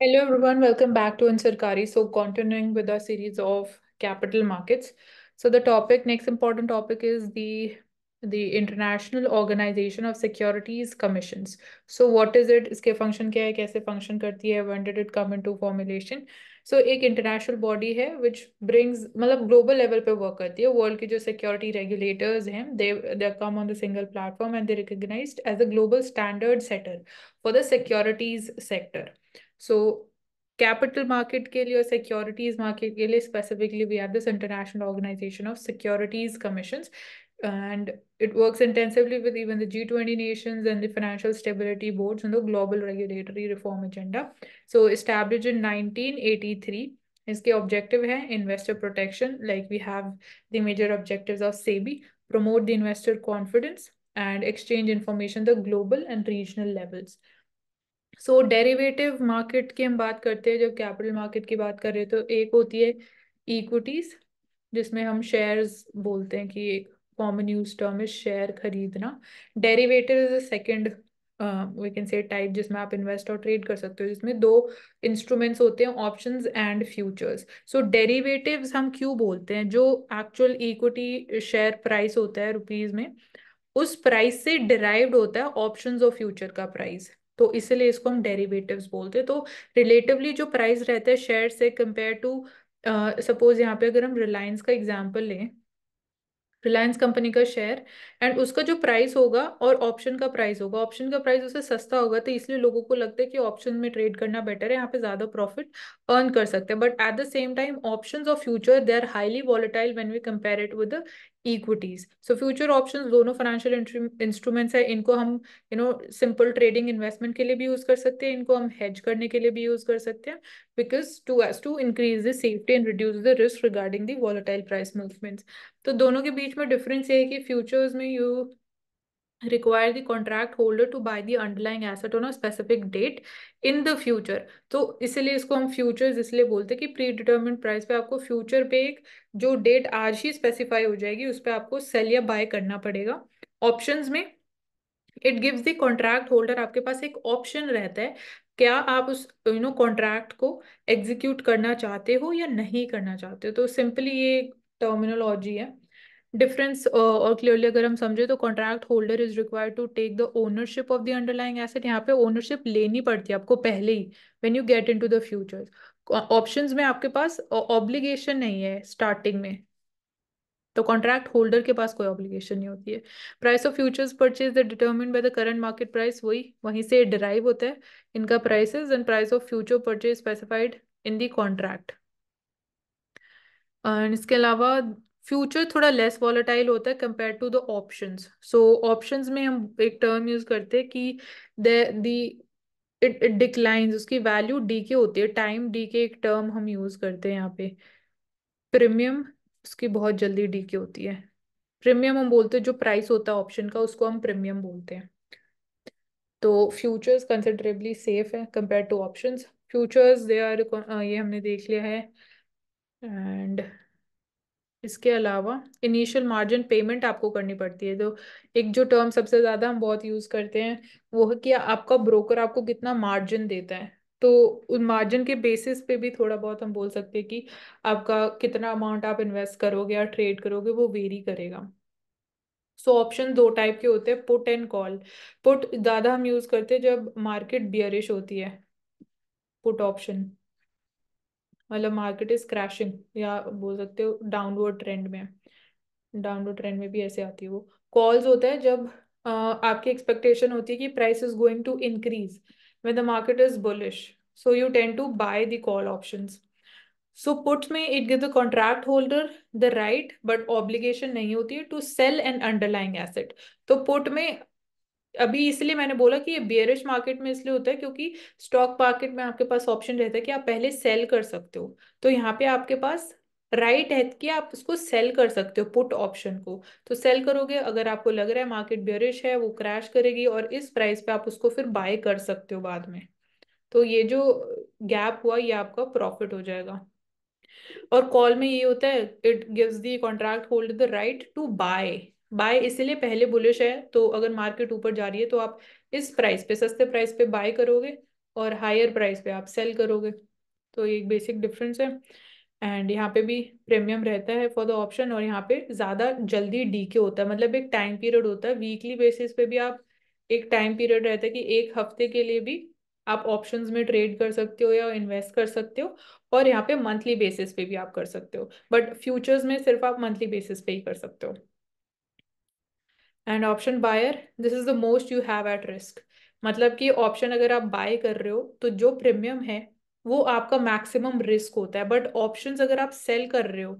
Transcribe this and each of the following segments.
Hello everyone, welcome back to Insarkari. So continuing with our series of capital markets. So the topic, next important topic is the the International Organization of Securities Commissions. So what is it? function क्या है? कैसे function करती है? When did it come into formulation? So एक international body है which brings malab global level पे work करती है. World के जो security regulators हैं, they they come on the single platform and they recognized as a global standard setter for the securities sector. So capital market ke liye or securities market ke liye specifically, we have this international organization of securities commissions. And it works intensively with even the G20 nations and the financial stability boards on the global regulatory reform agenda. So established in 1983, its objective is investor protection. Like we have the major objectives of SEBI, promote the investor confidence and exchange information the global and regional levels. So derivative market की हम बात करते हैं जब capital market की बात कर रहे हैं तो एक होती है इक्विटीज जिसमें हम शेयर्स बोलते हैं कि एक कॉमन यूज टर्म है शेयर खरीदना derivative is a second we can say type जिसमें आप इन्वेस्ट और ट्रेड कर सकते हो जिसमें दो इंस्ट्रूमेंट्स होते हैं option and futures so derivative हम क्यों बोलते हैं जो एक्चुअल इक्विटी शेयर प्राइस होता है रुपीज में उस प्राइस से डिराइव्ड होता है ऑप्शंस और फ्यूचर का प्राइस तो इसीलिए इसको हम डेरिवेटिव्स बोलते हैं तो रिलेटिवली जो प्राइस रहता है शेयर से कंपेयर टू सपोज यहाँ पे अगर हम रिलायंस का एग्जाम्पल लें रिलायंस कंपनी का शेयर एंड उसका जो प्राइस होगा और ऑप्शन का प्राइस होगा ऑप्शन का प्राइस उसे सस्ता होगा तो इसलिए लोगों को लगता है कि ऑप्शन में ट्रेड करना बेटर है यहाँ पे ज्यादा प्रॉफिट अर्न कर सकते हैं but at the same time options of future they are highly volatile when we compare it with equities so future option दोनों फाइनेंशियल इंस्ट्रूमेंट्स है इनको हम you know simple trading investment के लिए भी यूज कर सकते हैं इनको हम हेज करने के लिए भी यूज कर सकते हैं because to as to increase the safety and reduce the risk regarding the price movements तो दोनों के बीच में डिफरेंस ये है कि फ्यूचर्स में you require the contract holder to buy the underlying asset on a specific date in the future तो इसलिए इसको हम futures इसलिए बोलते हैं कि प्री डिटर्मिन प्राइस पे आपको फ्यूचर पे एक जो डेट आज ही स्पेसिफाई हो जाएगी उस पर आपको सेल या बाय करना पड़ेगा ऑप्शन में it gives the contract holder आपके पास एक ऑप्शन रहता है क्या आप उस यू नो कॉन्ट्रैक्ट को एग्जीक्यूट करना चाहते हो या नहीं करना चाहते हो तो सिंपली ये टर्मिनोलॉजी है डिफरेंस uh, और क्लियरली अगर हम समझे तो contract holder is required to take the ownership of the underlying asset यहाँ पे ओनरशिप लेनी पड़ती है आपको पहले ही when you get into the futures options में आपके पास ऑब्लिगेशन नहीं है स्टार्टिंग में तो कॉन्ट्रैक्ट होल्डर के पास कोई ऑब्लिगेशन नहीं होती है price of futures purchase the determine by the current market price वही वहीं से डिराइव होता है इनका prices and price of future purchase specified in the contract इसके अलावा फ्यूचर थोड़ा लेस वॉलेटाइल होता है compare to the option so option में हम एक टर्म यूज करते हैं कि दी इट इट डिक्लाइन उसकी वैल्यू डी के होती है टाइम डी के एक टर्म हम यूज करते हैं यहाँ पे प्रीमियम उसकी बहुत जल्दी डी के होती है प्रीमियम हम बोलते हैं जो प्राइस होता है ऑप्शन का उसको हम प्रीमियम बोलते हैं तो फ्यूचर्स कंसिडरेबली सेफ है compare to option futures they are ये हमने देख लिया है एंड इसके अलावा इनिशियल मार्जिन पेमेंट आपको करनी पड़ती है तो एक जो टर्म सबसे ज़्यादा हम बहुत यूज़ करते हैं वो है कि आपका ब्रोकर आपको कितना मार्जिन देता है तो उन मार्जिन के बेसिस पे भी थोड़ा बहुत हम बोल सकते हैं कि आपका कितना अमाउंट आप इन्वेस्ट करोगे या ट्रेड करोगे वो वेरी करेगा सो so, ऑप्शन दो टाइप के होते हैं पुट एंड कॉल पुट ज़्यादा हम यूज़ करते हैं जब मार्केट बियरिश होती है पुट ऑप्शन मतलब मार्केट इज क्रैशिंग या बोल सकते हो डाउनवर्ड ट्रेंड में डाउनवर्ड ट्रेंड में भी ऐसे आती है वो कॉल्स होता है जब uh, आपकी एक्सपेक्टेशन होती है कि price is going to increase when the market is bullish so you tend to buy the call option so puts में it give the contract holder the right but obligation नहीं होती है to sell and underlying asset तो put में अभी इसलिए मैंने बोला कि ये बियरिश मार्केट में इसलिए होता है क्योंकि स्टॉक मार्केट में आपके पास ऑप्शन रहता है कि आप पहले सेल कर सकते हो तो यहाँ पे आपके पास राइट right है कि आप उसको सेल कर सकते हो पुट ऑप्शन को तो सेल करोगे अगर आपको लग रहा है मार्केट बियरिश है वो क्रैश करेगी और इस प्राइस पे आप उसको फिर बाय कर सकते हो बाद में तो ये जो गैप हुआ ये आपका प्रॉफिट हो जाएगा और कॉल में ये होता है it gives the contract hold the right to buy buy इसीलिए पहले बुलिश है तो अगर मार्केट ऊपर जा रही है तो आप इस प्राइस पे सस्ते प्राइस पे बाय करोगे और हायर प्राइस पे आप सेल करोगे तो ये एक बेसिक डिफरेंस है एंड यहाँ पे भी प्रीमियम रहता है फॉर द ऑप्शन और यहाँ पे ज़्यादा जल्दी डी के होता है मतलब एक टाइम पीरियड होता है वीकली बेसिस पे भी आप एक टाइम पीरियड रहता है कि एक हफ्ते के लिए भी आप ऑप्शंस में ट्रेड कर सकते हो या इन्वेस्ट कर सकते हो और यहाँ पे मंथली बेसिस पे भी आप कर सकते हो बट फ्यूचर्स में सिर्फ आप मंथली बेसिस पे ही कर सकते हो and option buyer this is the most you have at risk मतलब कि ऑप्शन अगर आप बाय कर रहे हो तो जो प्रीमियम है वो आपका मैक्सिमम रिस्क होता है बट ऑप्शंस अगर आप सेल कर रहे हो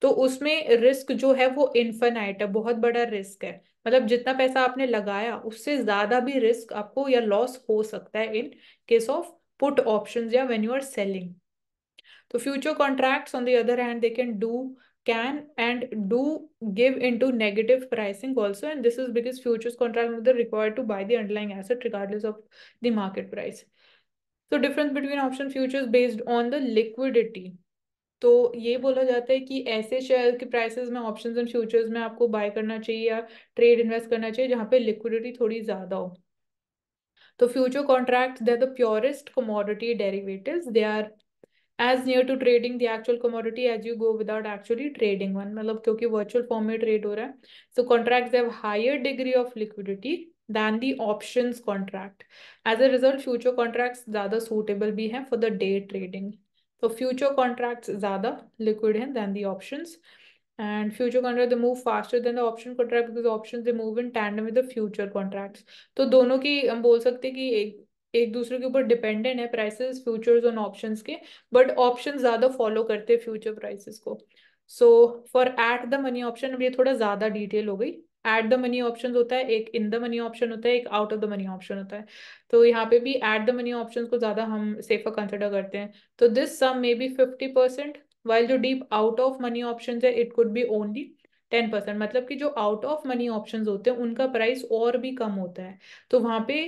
तो उसमें रिस्क जो है वो इन्फेनाइट है बहुत बड़ा रिस्क है मतलब जितना पैसा आपने लगाया उससे ज्यादा भी रिस्क आपको या लॉस हो सकता है in case of put option या व्हेन यू आर सेलिंग तो future contracts on the other hand they can do can and do give into negative pricing also and this is because futures contract method required to buy the underlying asset regardless of the market price so difference between option futures based on the liquidity तो ये बोला जाता है कि ऐसे share के prices में options and futures में आपको बाय करना चाहिए या ट्रेड इन्वेस्ट करना चाहिए जहाँ पे लिक्विडिटी थोड़ी ज़्यादा हो तो future contract they are the purest commodity derivatives they are as near to trading the actual commodity as you go without actually trading one मतलब क्योंकि वर्चुअल फॉर्म में ट्रेड हो रहा है so contract have higher degree of liquidity than the option contract as a result future contract ज्यादा suitable भी है for the day trading तो फ्यूचर कॉन्ट्रैक्ट ज्यादा लिक्विड है than the option and future contract move faster than the option contract option move in tandem with contract तो दोनों की हम बोल सकते हैं कि एक एक दूसरे के ऊपर डिपेंडेंट है प्राइसेस फ्यूचर्स ऑन ऑप्शंस के बट ऑप्शन ज़्यादा फॉलो करते हैं फ्यूचर प्राइसेस को so for at the money option अब ये थोड़ा ज़्यादा डिटेल हो गई एट द मनी ऑप्शन होता है एक इन द मनी ऑप्शन होता है एक out of the money option होता है तो यहाँ पे भी एट द मनी ऑप्शन को ज़्यादा हम सेफर कंसिडर करते हैं तो this sum may be fifty percent while जो deep out of money option है it could be only ten percent मतलब कि जो आउट ऑफ मनी ऑप्शन होते हैं उनका प्राइस और भी कम होता है तो वहां पे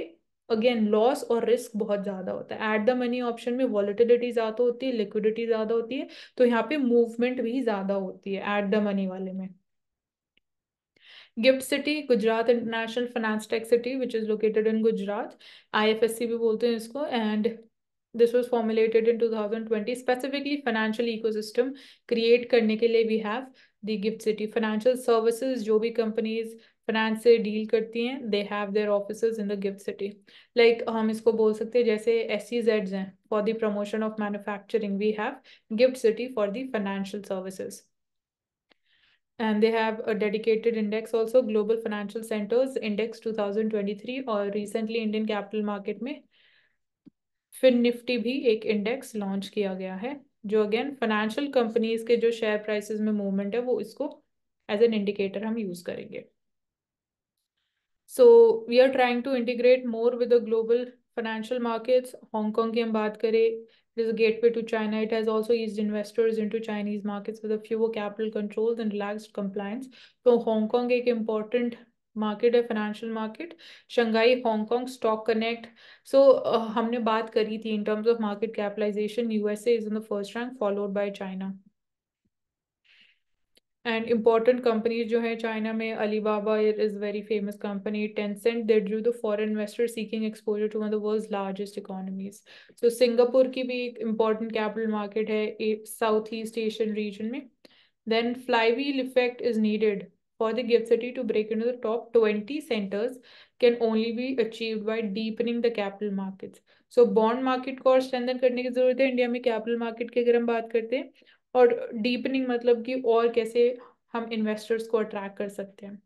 अगेन लॉस और रिस्क बहुत ज़्यादा होता है एट द मनी ऑप्शन में वॉलिटिलिटी ज़्यादा होती है लिक्विडिटी ज़्यादा होती है तो यहाँ पे मूवमेंट भी ज़्यादा होती है एट द मनी वाले में gift city Gujarat international finance tech city which is located in Gujarat आई भी बोलते हैं इसको and this was formulated in two thousand twenty specifically financial ecosystem create करने के लिए we have the gift city financial services जो भी कंपनीज फाइनेंस से डील करती हैं they have their office in the GIFT city like हम इसको बोल सकते हैं जैसे एस सी जेड्स हैं for the promotion of manufacturing we have GIFT city for the financial services and they have a dedicated index also global financial centers index 2023 or recently indian capital market mein fin nifty bhi ek index launch kiya gaya hai jo again financial companies ke jo share prices mein movement hai wo isko as an indicator hum use karenge So we are trying to integrate more with the global financial markets. Hong Kong ki hum baat kare, it is a gateway to China. It has also eased investors into Chinese markets with a fewer capital controls and relaxed compliance. So Hong Kong an important market है financial market Shanghai Hong Kong stock connect so हमने बात करी थी in terms of market capitalization USA is in the first rank followed by China and important companies जो है China में Alibaba it is very famous company Tencent they drew the foreign investor seeking exposure to one the world largest economies so Singapore की भी एक important capital market है south east Asian region में then flywheel effect is needed for the GIFT City to break in the top twenty centres can only be achieve by deepening the capital market so bond market को और strengthen करने की जरूरत है India में capital market की अगर हम बात करते हैं और डीपनिंग मतलब कि और कैसे हम इन्वेस्टर्स को अट्रैक्ट कर सकते हैं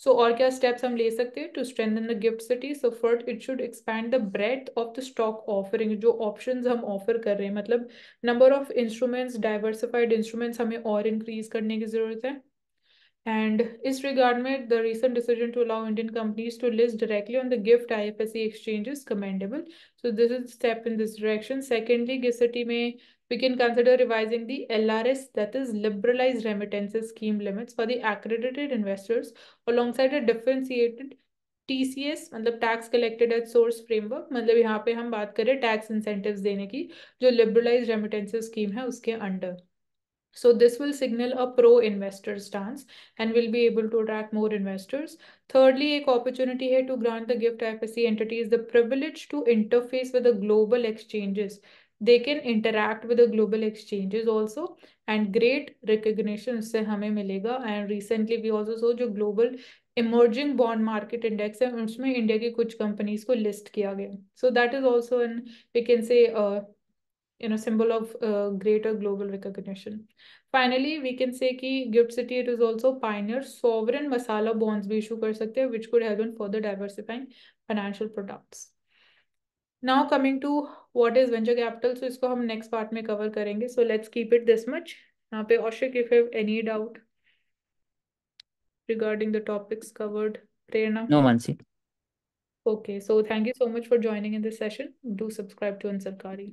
सो so, और क्या स्टेप्स हम ले सकते हैं to strengthen the GIFT City so first it should expand the breadth of the stock offering जो ऑप्शन हम ऑफर कर रहे हैं मतलब number of instruments diversified instruments हमें और इंक्रीज करने की ज़रूरत है And is regard the recent decision to allow Indian companies to list directly on the gift IFSC exchange is commendable. So this is a step in this direction. Secondly, GIFT City we can consider revising the LRS, that is Liberalized Remittances Scheme limits for the accredited investors alongside a differentiated TCS मतलब Tax Collected at Source framework. मतलब यहाँ पे हम बात करें tax incentives देने की जो Liberalized Remittances Scheme. है उसके under. So this will signal a pro-investor stance and we will be able to attract more investors. Thirdly, a opportunity here to grant the gift FSC entities the privilege to interface with the global exchanges. They can interact with the global exchanges also and great recognition उससे हमें मिलेगा and recently we also saw the global emerging bond market index and उसमें India की कुछ companies को list So that is also an we can say uh, you know symbol of uh, greater global recognition finally we can say that gift city it is also pioneer sovereign masala bonds we issue kar sakte which could help in further diversifying financial products now coming to what is venture capital so isko hum next part mein cover karenge so let's keep it this much yahan pe aushik if you have any doubt regarding the topics covered prerna no mansi okay so thank you so much for joining in this session do subscribe to ansarkari